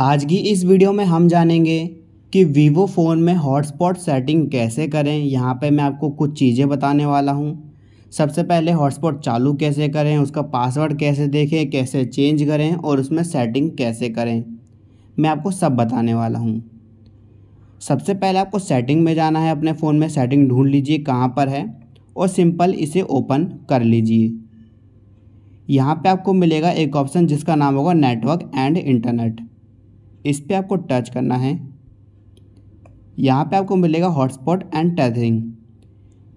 आज की इस वीडियो में हम जानेंगे कि वीवो फ़ोन में हॉटस्पॉट सेटिंग कैसे करें यहाँ पे मैं आपको कुछ चीज़ें बताने वाला हूँ सबसे पहले हॉटस्पॉट चालू कैसे करें उसका पासवर्ड कैसे देखें कैसे चेंज करें और उसमें सेटिंग कैसे करें मैं आपको सब बताने वाला हूँ सबसे पहले आपको सेटिंग में जाना है अपने फ़ोन में सेटिंग ढूंढ लीजिए कहाँ पर है और सिंपल इसे ओपन कर लीजिए यहाँ पे आपको मिलेगा एक ऑप्शन जिसका नाम होगा नेटवर्क एंड इंटरनेट इस पर आपको टच करना है यहाँ पे आपको मिलेगा हॉटस्पॉट एंड टैथरिंग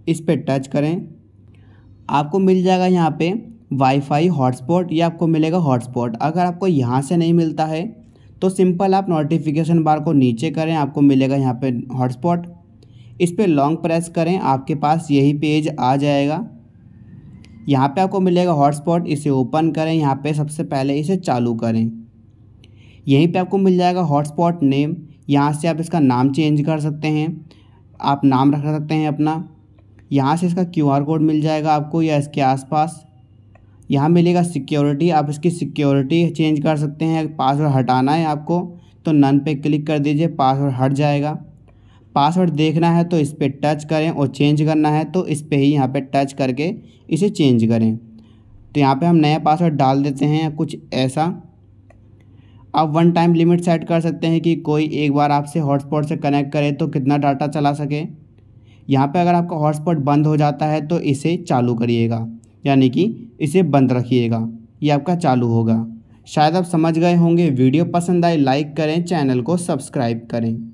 इस पर टच करें आपको मिल जाएगा यहाँ पे वाईफाई हॉटस्पॉट या आपको मिलेगा हॉटस्पॉट अगर आपको यहाँ से नहीं मिलता है तो सिंपल आप नोटिफिकेशन बार को नीचे करें आपको मिलेगा यहाँ पे हॉटस्पॉट इस पर लॉन्ग प्रेस करें आपके पास यही पेज आ जाएगा यहाँ पे आपको मिलेगा हॉटस्पॉट इसे ओपन करें यहाँ पे सबसे पहले इसे चालू करें यहीं पे आपको मिल जाएगा हॉटस्पॉट नेम यहाँ से आप इसका नाम चेंज कर सकते हैं आप नाम रख सकते हैं अपना यहाँ से इसका क्यू आर कोड मिल जाएगा आपको या इसके आसपास यहाँ मिलेगा सिक्योरिटी आप इसकी सिक्योरिटी चेंज कर सकते हैं पासवर्ड हटाना है आपको तो नन पे क्लिक कर दीजिए पासवर्ड हट जाएगा पासवर्ड देखना है तो इस पर टच करें और चेंज करना है तो इस पर ही यहाँ पे टच करके इसे चेंज करें तो यहाँ पे हम नया पासवर्ड डाल देते हैं कुछ ऐसा आप वन टाइम लिमिट सेट कर सकते हैं कि कोई एक बार आपसे हॉटस्पॉट से कनेक्ट करे तो कितना डाटा चला सके यहाँ पे अगर आपका हॉटस्पॉट बंद हो जाता है तो इसे चालू करिएगा यानी कि इसे बंद रखिएगा ये आपका चालू होगा शायद आप समझ गए होंगे वीडियो पसंद आए लाइक करें चैनल को सब्सक्राइब करें